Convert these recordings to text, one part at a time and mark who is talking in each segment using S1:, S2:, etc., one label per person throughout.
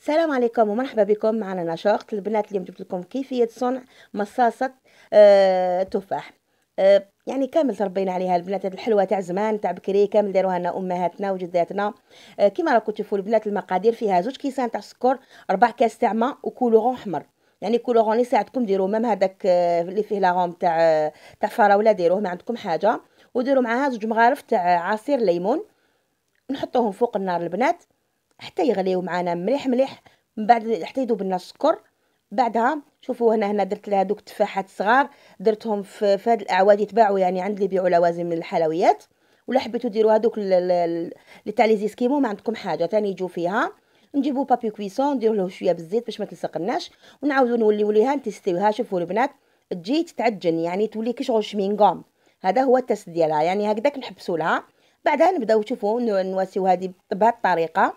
S1: السلام عليكم ومرحبا بكم معنا نشاط البنات اليوم جبت لكم كيفية صنع مصاصة آه تفاح آه يعني كامل تربينا عليها البنات الحلوة تاع زمان تاع بكري كامل داروها لنا أمهاتنا وجداتنا آه كما راكم تشوفوا البنات المقادير فيها زوج كيسان تاع سكر أربع كاس تاع ماء وكولورون حمر يعني كولورون اللي يساعدكم ديروا مام هذاك آه، اللي فيه لاغوم تاع آه، تاع فراوله ديروه ما عندكم حاجه وديروا معاها زوج مغارف تاع عصير ليمون نحطوهم فوق النار البنات حتى يغليو معانا مليح مليح من بعد حتى يذوب لنا السكر بعدها شوفوا هنا هنا درت لها دوك التفاحات صغار درتهم في هاد الاعواد يتباعوا يعني عند اللي يبيعوا لوازم الحلويات ولا حبيتوا ديروا هذوك اللي تاع لي زيسكيمو ما عندكم حاجه ثاني يجوا فيها نجيبوا بابي كويسون نديروا له شويه بالزيت باش ما تلصقناش ونعاودوا نوليو ليها نتيستيوها شوفوا البنات تجي تتعجن يعني تولي كي شغل شمينغوم هذا هو التست ديالها يعني هكذاك نحبسوا لها بعدها نبداو تشوفوا نواسيو هذه بهذه الطريقه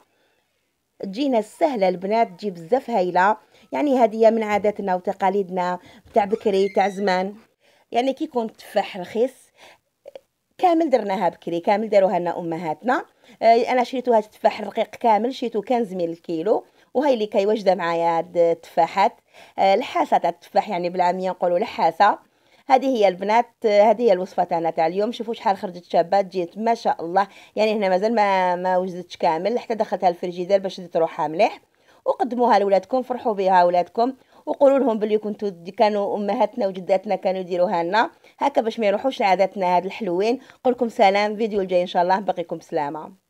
S1: تجينا سهله البنات تجي بزاف هايله يعني هديه من عاداتنا وتقاليدنا تاع بكري تاع زمان يعني كي يكون التفاح رخيص كامل درناها بكري كامل داروها لنا امهاتنا آه، انا شريتو هذا التفاح الرقيق كامل شريتو كان زميل الكيلو وهي اللي كيوجد معايا هاد التفاحات آه، الحاسه تاع التفاح يعني بالعاميه نقولوا الحاسه هذه هي البنات هذه هي الوصفه تاعنا تاع اليوم شوفوا شحال خرجت شابات جيت ما شاء الله يعني هنا مازال ما ما وجدتش كامل حتى دخلتها الفريجيدير باش روحها مليح وقدموها لولادكم فرحوا بها اولادكم وقولوا لهم بلي كنتوا كانوا امهاتنا وجداتنا كانوا يديروها لنا هكا باش ما يروحوش لعاداتنا هاد الحلوين قولكم سلام فيديو الجاي ان شاء الله بقيكم بسلامه